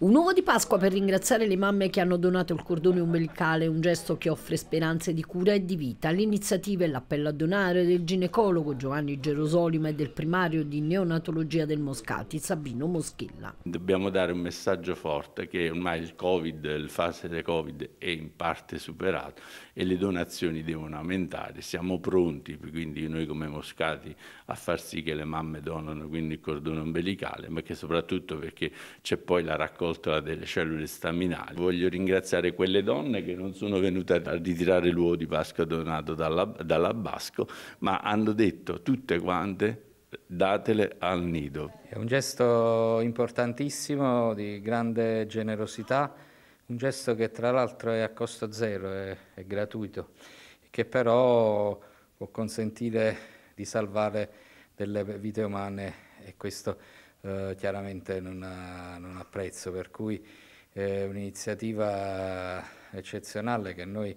Un uovo di Pasqua per ringraziare le mamme che hanno donato il cordone umbilicale, un gesto che offre speranze di cura e di vita. L'iniziativa e l'appello a donare del ginecologo Giovanni Gerosolima e del primario di neonatologia del Moscati, Sabino Moschilla. Dobbiamo dare un messaggio forte che ormai il Covid, la fase del Covid è in parte superata e le donazioni devono aumentare. Siamo pronti, quindi noi come Moscati, a far sì che le mamme donano quindi il cordone umbilicale, ma che soprattutto perché c'è poi la raccolta raccolta delle cellule staminali. Voglio ringraziare quelle donne che non sono venute a ritirare l'uovo di Pasqua donato dall'Abbasco, ma hanno detto tutte quante datele al nido. È un gesto importantissimo, di grande generosità, un gesto che tra l'altro è a costo zero, è, è gratuito, che però può consentire di salvare delle vite umane e questo è eh, chiaramente non, ha, non, apprezzo, per cui è eh, un'iniziativa eccezionale che noi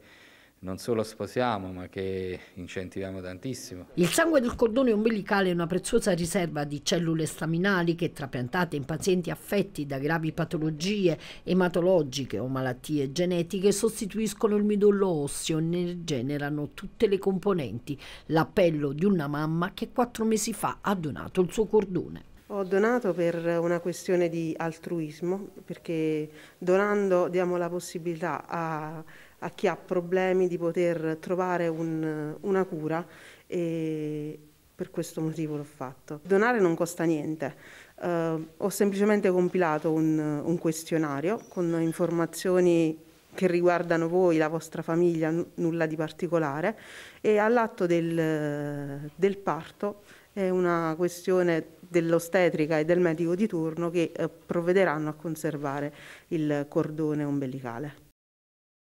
non solo sposiamo ma che incentiviamo tantissimo. Il sangue del cordone ombelicale è una preziosa riserva di cellule staminali che trapiantate in pazienti affetti da gravi patologie ematologiche o malattie genetiche sostituiscono il midollo osseo e ne generano tutte le componenti. L'appello di una mamma che quattro mesi fa ha donato il suo cordone. Ho donato per una questione di altruismo, perché donando diamo la possibilità a, a chi ha problemi di poter trovare un, una cura e per questo motivo l'ho fatto. Donare non costa niente, eh, ho semplicemente compilato un, un questionario con informazioni che riguardano voi, la vostra famiglia, n- nulla di particolare. E all'atto del, del, parto è una questione dell'ostetrica e del medico di turno che eh, provvederanno a conservare il cordone ombelicale.